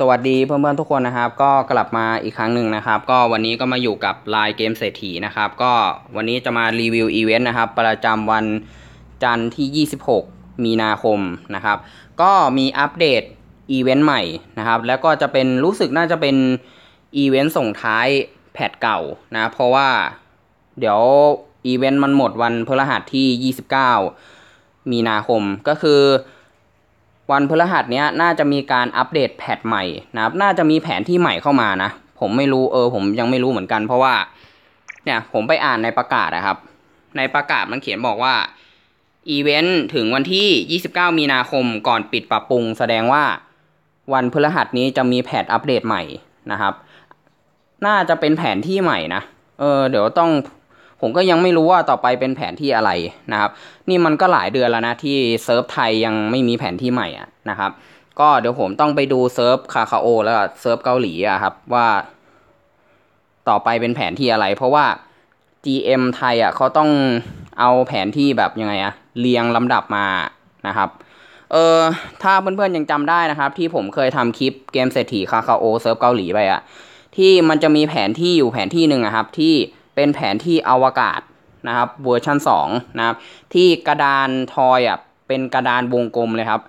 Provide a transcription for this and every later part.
สวัสดีเพื่อนๆทุกคนนะครับ ก็กลับมาอีกครั้งหนึ่งนะครับ ก็วันนี้ก็มาอยู่กับลายเกมเศรษฐีนะครับก็วันนี้จะมารีวิวอีเวนต์นะครับ ประจำวันจันทร์ที่ 26 มีนาคมนะครับ ก็มีอัปเดตอีเวนต์ใหม่นะครับ แล้วก็จะเป็นรู้สึกน่าจะเป็นอีเวนต์ส่งท้ายแพทเก่านะเพราะว่าเดี๋ยวอีเวนต์มันหมดวันพฤหัสที่ 29 มีนาคมก็คือวันพฤหัสเนี้ย น่าจะมีการอัปเดตแพทใหม่นะครับ น่าจะมีแผนที่ใหม่เข้ามานะ ผมไม่รู้ เออ ผมยังไม่รู้เหมือนกัน เพราะว่า เนี่ยผมไปอ่านในประกาศนะครับ ในประกาศมันเขียนบอกว่าอีเวนต์ถึงวันที่29มีนาคมก่อนปิดปรับปรุง แสดงว่า วันพฤหัสนี้จะมีแพทอัปเดตใหม่นะครับ น่าจะเป็นแผนที่ใหม่นะ เออ เดี๋ยวต้องผมก็ยังไม่รู้ว่าต่อไปเป็นแผนที่อะไรนะครับ นี่มันก็หลายเดือนแล้วนะ ที่เซิร์ฟไทยยังไม่มีแผนที่ใหม่อ่ะนะครับ ก็เดี๋ยวผมต้องไปดูเซิร์ฟคาคาโอแล้วเซิร์ฟเกาหลีอ่ะครับ ว่า ต่อไปเป็นแผนที่อะไร เพราะว่า GM ไทยอ่ะเขาต้องเอาแผนที่แบบยังไงอะเรียงลำดับมานะครับเออถ้าเพื่อนๆยังจำได้นะครับ ที่ผมเคยทำคลิปเกมเศรษฐีคาคาโอเซิร์ฟเกาหลีไปอ่ะที่มันจะมีแผนที่อยู่แผนที่หนึ่งอะครับที่เป็นแผนที่อวกาศนะครับ เวอร์ชัน2นะครับที่กระดานทอยอ่ะเป็นกระดานวงกลมเลยครับ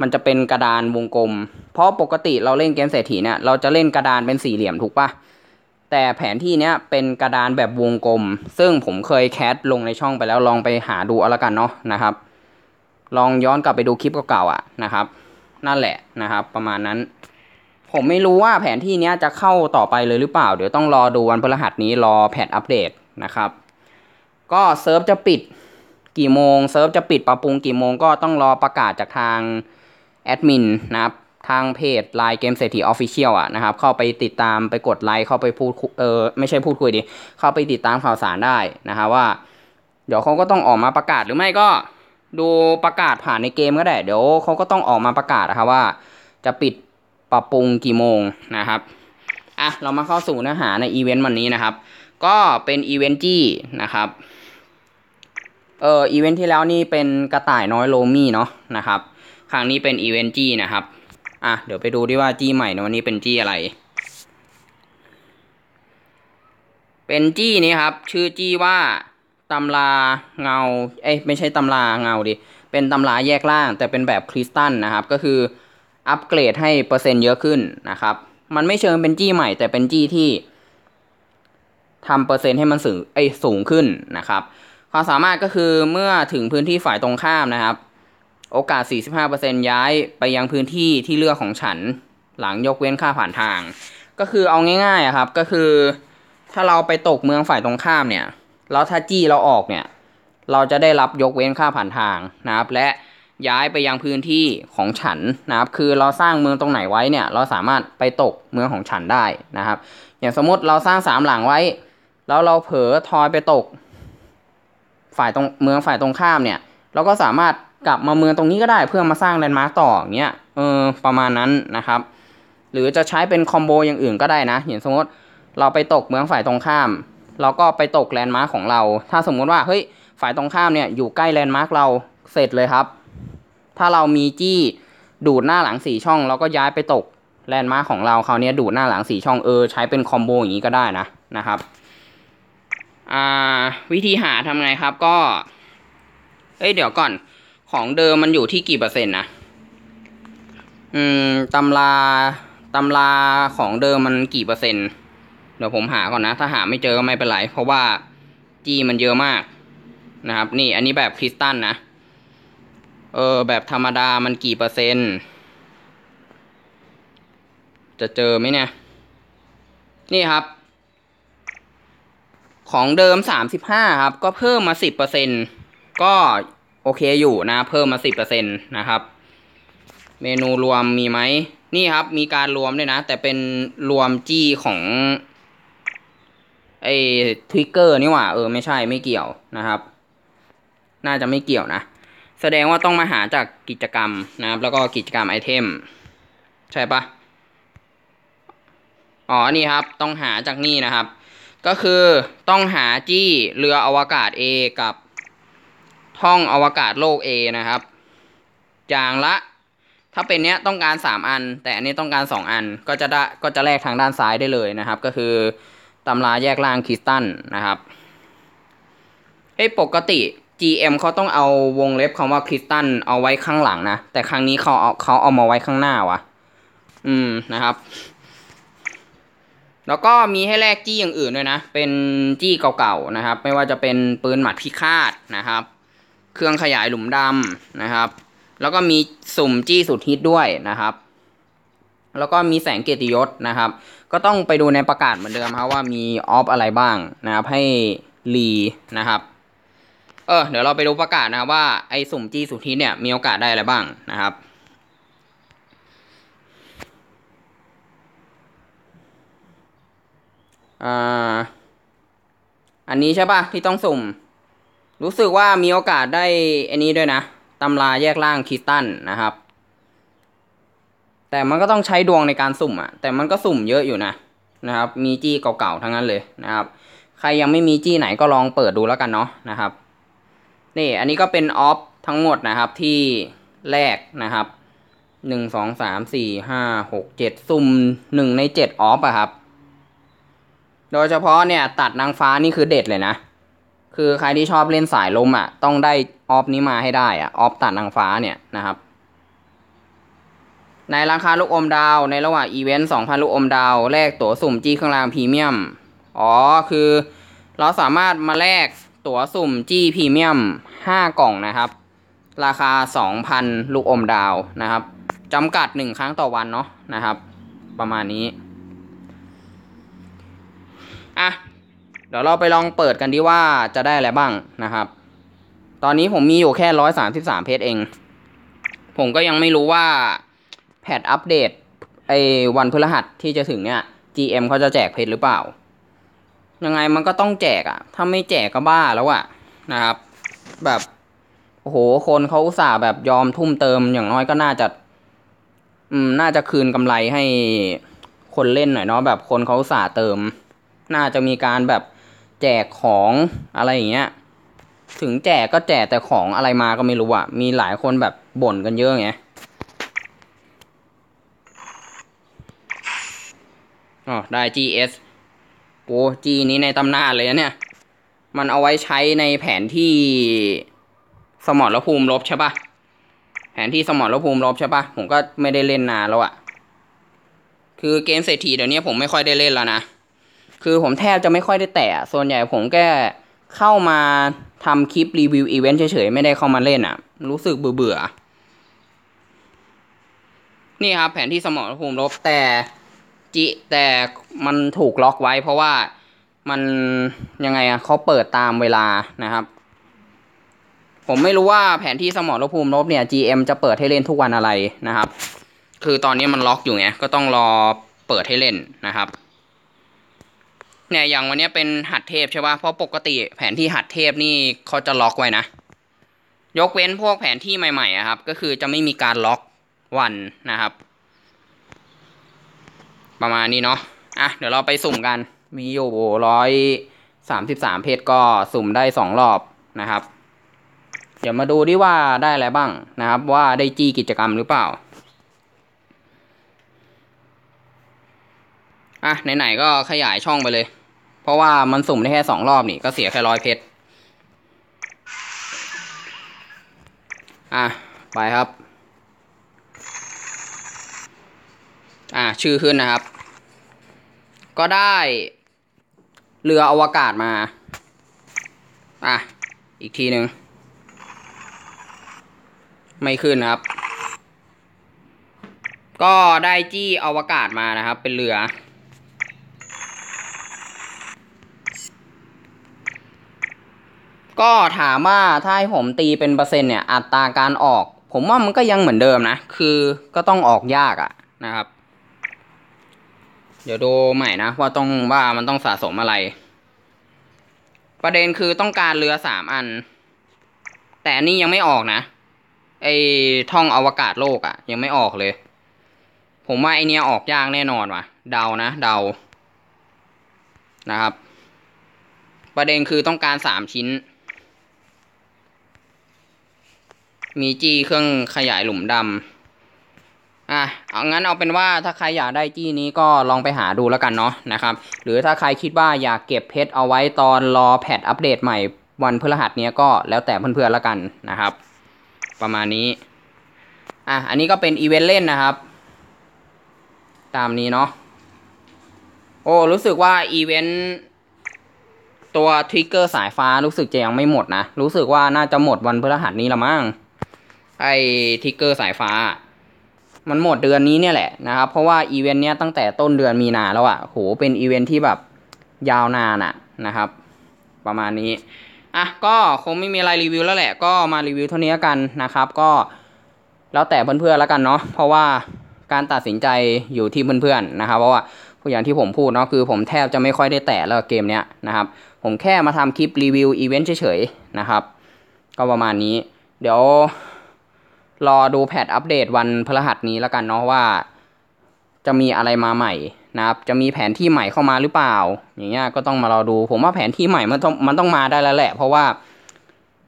มันจะเป็นกระดานวงกลม เพราะปกติเราเล่นเกมเศรษฐีเนี่ยเราจะเล่นกระดานเป็นสี่เหลี่ยมถูกปะแต่แผนที่เนี้ยเป็นกระดานแบบวงกลม ซึ่งผมเคยแคสลงในช่องไปแล้วลองไปหาดูเอาละกันเนาะนะครับ ลองย้อนกลับไปดูคลิปเก่าๆอ่ะนะครับ นั่นแหละนะครับ ประมาณนั้นผมไม่รู้ว่าแผนที่นี้จะเข้าต่อไปเลยหรือเปล่า เดี๋ยวต้องรอดูวันพฤหัสนี้รอแพทอัปเดตนะครับ ก็เซิร์ฟจะปิดกี่โมง เซิร์ฟจะปิดปรับปรุงกี่โมงก็ต้องรอประกาศจากทางแอดมินนะครับ ทางเพจไลน์เกมเศรษฐีออฟฟิเชียลอ่ะนะครับ เข้าไปติดตามไปกดไลค์เข้าไปพูดเออไม่ใช่พูดคุยดิ เข้าไปติดตามข่าวสารได้นะครับว่า เดี๋ยวเขาก็ต้องออกมาประกาศหรือไม่ก็ดูประกาศผ่านในเกมก็ได้ เดี๋ยวเขาก็ต้องออกมาประกาศนะครับว่าจะปิดปรับปรุงกี่โมงนะครับ อ่ะ เรามาเข้าสู่เนื้อหาในอีเวนต์วันนี้นะครับ ก็เป็นอีเวนต์จี้นะครับ เอออีเวนต์ที่แล้วนี่เป็นกระต่ายน้อยโลมี่เนาะนะครับ ครั้งนี้เป็นอีเวนต์จี้นะครับ อ่ะ เดี๋ยวไปดูดิว่าจี้ใหม่ในวันนี้เป็นจี้อะไร เป็นจี้นี้ครับชื่อจี้ว่าตำราเงา เอ้ยไม่ใช่ตำราเงาดิ เป็นตำราแยกล่างแต่เป็นแบบคริสตัลนะครับก็คืออัปเกรดให้เปอร์เซ็นต์เยอะขึ้นนะครับ มันไม่เชิงเป็นจี้ใหม่ แต่เป็นจี้ที่ทำเปอร์เซ็นต์ให้มันสูงไอสูงขึ้นนะครับความสามารถก็คือเมื่อถึงพื้นที่ฝ่ายตรงข้ามนะครับ โอกาส 45%ย้ายไปยังพื้นที่ที่เลือกของฉันหลังยกเว้นค่าผ่านทาง ก็คือเอาง่ายๆครับ ก็คือ ถ้าเราไปตกเมืองฝ่ายตรงข้ามเนี่ยแล้วถ้าจี้เราออกเนี่ย เราจะได้รับยกเว้นค่าผ่านทางนะครับและย้ายไปยังพื้นที่ของฉันนะครับ คือเราสร้างเมืองตรงไหนไว้เนี่ย เราสามารถไปตกเมืองของฉันได้นะครับ อย่างสมมติเราสร้างสามหลังไว้ แล้วเราเผลอทอยไปตก ฝ่ายตรงเมืองฝ่ายตรงข้ามเนี่ย เราก็สามารถกลับมาเมืองตรงนี้ก็ได้ เพื่อมาสร้างแลนด์มาร์กต่ออย่างเงี้ยเออประมาณนั้นนะครับ หรือจะใช้เป็นคอมโบอย่างอื่นก็ได้นะอย่างสมมติเราไปตกเมืองฝ่ายตรงข้ามเราก็ไปตกแลนด์มาร์กของเราถ้าสมมุติว่าเฮ้ยฝ่ายตรงข้ามเนี่ยอยู่ใกล้แลนด์มาร์กเราเสร็จเลยครับถ้าเรามีจี้ดูดหน้าหลังสี่ช่องเราก็ย้ายไปตกแลนด์มาร์ของเราคราวนี้ดูดหน้าหลังสี่ช่องเออใช้เป็นคอมโบอย่างนี้ก็ได้นะนะครับอ่าวิธีหาทำไงครับ ก็ เอ้ยเดี๋ยวก่อน ของเดิมมันอยู่ที่กี่เปอร์เซ็นต์นะอืมตำราตำราของเดิมมันกี่เปอร์เซ็นต์เดี๋ยวผมหาก่อนนะ ถ้าหาไม่เจอก็ไม่เป็นไร เพราะว่าจีมันเยอะมากนะครับนี่อันนี้แบบคริสตัลนะเออ แบบธรรมดามันกี่เปอร์เซ็นต์จะเจอไหมเนี่ย นี่ครับ ของเดิมสามสิบห้าครับ ก็เพิ่มมาสิบเปอร์เซ็นต์ก็โอเคอยู่นะเพิ่มมาสิบเปอร์เซ็นต์นะครับ เมนูรวมมีไหมนี่ครับ มีการรวมด้วยนะแต่เป็นรวมจี้ของไอ้ทวิกเกอร์นี่หว่า เออ ไม่ใช่ไม่เกี่ยวนะครับ น่าจะไม่เกี่ยวนะแสดงว่าต้องมาหาจากกิจกรรมนะครับแล้วก็กิจกรรมไอเทมใช่ปะอ๋อนี่ครับต้องหาจากนี่นะครับ ก็คือต้องหาจี้เรืออวกาศ A กับท่องอวกาศโลก A นะครับ อย่างละ ถ้าเป็นเนี้ยต้องการ 3 อัน แต่อันนี้ต้องการ 2 อันก็จะได้ก็จะแลกทางด้านซ้ายได้เลยนะครับ ก็คือตำราแยกล่างคริสตันนะครับเอ้ปกติ GM เขาต้องเอาวงเล็บคาว่าคริสตันเอาไว้ข้างหลังนะแต่ครั้งนี้เขาเอาเขาเอามาไว้ข้างหน้าวะอืมนะครับ แล้วก็มีให้แลกจี้อย่างอื่นด้วยนะเป็นจี้เก่าๆนะครับ ไม่ว่าจะเป็นปืนหมัดพิฆาตนะครับ เครื่องขยายหลุมดำนะครับ แล้วก็มีสุ่มจี้สุดฮิตด้วยนะครับ แล้วก็มีแสงเกียรติยศนะครับ ก็ต้องไปดูในประกาศเหมือนเดิมครับว่ามีออฟอะไรบ้าง นะครับ ให้รีนะครับเออเดี๋ยวเราไปดูประกาศนะครับ ว่าไอ้สุ่มจีสุทธิเนี่ยมีโอกาสได้อะไรบ้างนะครับออันนี้ใช่ปะที่ต้องสุ่ม รู้สึกว่ามีโอกาสได้อันนี้ด้วยนะตำราแยกล่างคิสตันนะครับ แต่มันก็ต้องใช้ดวงในการสุ่มอะแต่มันก็สุ่มเยอะอยู่นะนะครับ มีจี้เก่าๆทั้งนั้นเลยนะครับ ใครยังไม่มีจี้ไหนก็ลองเปิดดูแล้วกันเนาะนะครับนี่อันนี้ก็เป็นออฟทั้งหมดนะครับที่แรกนะครับหนึ่งสองสามสี่ห้าหกเจ็ดซุ่มหนึ่งในเจ็ดออฟอะครับ โดยเฉพาะเนี่ยตัดนางฟ้านี่คือเด็ดเลยนะ คือใครที่ชอบเล่นสายลมอะต้องได้ออฟนี้มาให้ได้อะออฟตัดนางฟ้าเนี่ยนะครับ ในราคาลูกอมดาว ในระหว่างอีเวนต์สองพันลูกอมดาวแลกตั๋วสุ่มจี้เครื่องรางพรีเมียม อ๋อคือเราสามารถมาแลกตั๋วสุ่มจี้พรีเมียม5กล่องนะครับ ราคา 2,000 ลูกอมดาวนะครับ จำกัด 1 ครั้งต่อวันเนาะนะครับ ประมาณนี้ อ่ะ เดี๋ยวเราไปลองเปิดกันดีว่าจะได้อะไรบ้างนะครับ ตอนนี้ผมมีอยู่แค่ 133 เพจเอง ผมก็ยังไม่รู้ว่าแพทอัปเดตไอ้วันพฤหัสที่จะถึงเนี่ย GM เขาจะแจกเพจหรือเปล่ายังไงมันก็ต้องแจกอะถ้าไม่แจกก็บ้าแล้วอะนะครับ แบบโอ้โหคนเขาอุตส่าห์แบบยอมทุ่มเติมอย่างน้อยก็น่าจะอืมน่าจะคืนกำไรให้คนเล่นหน่อยเนาะแบบคนเขาอุตส่าห์เติม น่าจะมีการแบบแจกของอะไรอย่างเงี้ยถึงแจกก็แจกแต่ของอะไรมาก็ไม่รู้อะมีหลายคนแบบบ่นกันเยอะไงอ๋อได้ GS โอ้จีนี้ในตำนานเลยนะเนี่ยมันเอาไว้ใช้ในแผนที่สมรภูมิลบใช่ปะแผนที่สมรภูมิลบใช่ปะผมก็ไม่ได้เล่นนานแล้วอะคือเกมเศรษฐีเดี๋ยวนี้ผมไม่ค่อยได้เล่นแล้วนะคือผมแทบจะไม่ค่อยได้แตะส่วนใหญ่ผมแค่เข้ามาทำคลิปรีวิวอีเวนต์เฉยๆไม่ได้เข้ามาเล่นอะรู้สึกเบื่อๆนี่ครับแผนที่สมรภูมิลบแต่จิแต่มันถูกล็อกไว้ เพราะว่ามันยังไงอะเขาเปิดตามเวลานะครับ ผมไม่รู้ว่าแผนที่สมรภูมิลบเนี่ย GM จะเปิดให้เล่นทุกวันอะไรนะครับ คือตอนนี้มันล็อกอยู่ไงก็ต้องรอเปิดให้เล่นนะครับเนี่ยอย่างวันนี้เป็นหัดเทพใช่ป่ะเพราะปกติแผนที่หัดเทพนี่เขาจะล็อกไว้นะ ยกเว้นพวกแผนที่ใหม่ๆครับ ก็คือจะไม่มีการล็อกวันนะครับประมาณนี้เนาะ อ่ะ เดี๋ยวเราไปสุ่มกัน มีอยู่ร้อยสามสิบสามเพจก็สุ่มได้สองรอบนะครับ เดี๋ยวมาดูดิว่าได้อะไรบ้างนะครับ ว่าได้จี้กิจกรรมหรือเปล่า อ่ะ ไหนๆก็ขยายช่องไปเลย เพราะว่ามันสุ่มได้แค่สองรอบนี่ก็เสียแค่ร้อยเพชร อ่ะ ไปครับอ่าชื่อขึ้นนะครับ ก็ได้เรืออวกาศมาอ่ะอีกทีหนึ่งไม่ขึ้นนะครับ ก็ได้จี้อวกาศมานะครับเป็นเรือ ก็ถามว่าถ้าให้ผมตีเป็นเปอร์เซ็นต์เนี่ยอัตราการออก ผมว่ามันก็ยังเหมือนเดิมนะ คือก็ต้องออกยากอะนะครับเดี๋ยวดูใหม่นะว่าต้องว่ามันต้องสะสมอะไร ประเด็นคือต้องการเรือสามอัน แต่นี่ยังไม่ออกนะไอท่องอวกาศโลกอะยังไม่ออกเลย ผมว่าไอเนี้ยออกยากแน่นอนว่ะเดานะ เดานะครับ ประเด็นคือต้องการสามชิ้น มีจีเครื่องขยายหลุมดำอ่ะเอางั้นเอาเป็นว่าถ้าใครอยากได้จี้นี้ก็ลองไปหาดูแล้วกันเนาะนะครับ หรือถ้าใครคิดว่าอยากเก็บเพชรเอาไว้ตอนรอแพทอัปเดตใหม่วันพฤหัสเนี้ยก็แล้วแต่เพื่อนๆแล้วกันนะครับประมาณนี้อ่ะอันนี้ก็เป็นอีเวนต์เล่นนะครับ ตามนี้เนาะโอ้รู้สึกว่าอีเวนต์ตัวทริกเกอร์สายฟ้ารู้สึกจะยังไม่หมดนะรู้สึกว่าน่าจะหมดวันพฤหัสนี้ละมั้งไอ้ทริกเกอร์สายฟ้ามันหมดเดือนนี้เนี่ยแหละนะครับเพราะว่าอีเวนต์เนี้ยตั้งแต่ต้นเดือนมีนาแล้วอะ่ะโหเป็นอีเวนต์ที่แบบยาวนานอะนะครับประมาณนี้อ่ะก็คงไม่มีอะไรรีวิวแล้วแหละก็มารีวิวเท่านี้กันนะครับ ก็แล้วแต่เพื่อนๆแล้วกันเนาะเพราะว่าการตัดสินใจอยู่ที่เพื่อนๆนะครับ เพราะว่าอย่างที่ผมพูดเนาะคือผมแทบจะไม่ค่อยได้แตะแล้วเกมเนี้ยนะครับ ผมแค่มาทำคลิปรีวิวอีเวนต์เฉยๆนะครับ ก็ประมาณนี้ เดี๋ยวรอดูแพทอัปเดตวันพฤหัสนี้แล้วกันเนาะว่า จะมีอะไรมาใหม่นะครับ จะมีแผนที่ใหม่เข้ามาหรือเปล่า อย่างเงี้ยก็ต้องมารอดู ผมว่าแผนที่ใหม่มันต้องมันต้องมาได้แล้วแหละ เพราะว่า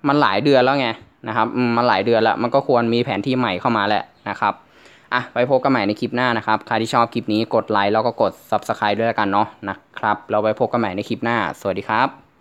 มันหลายเดือนแล้วไงนะครับมันหลายเดือนแล้วมันก็ควรมีแผนที่ใหม่เข้ามาแหละนะครับอ่ะไปพบกันใหม่ในคลิปหน้านะครับใครที่ชอบคลิปนี้กดไลค์แล้วก็กด Subscribe ด้วยกันเนาะนะครับเราไปพบกันใหม่ในคลิปหน้า สวัสดีครับ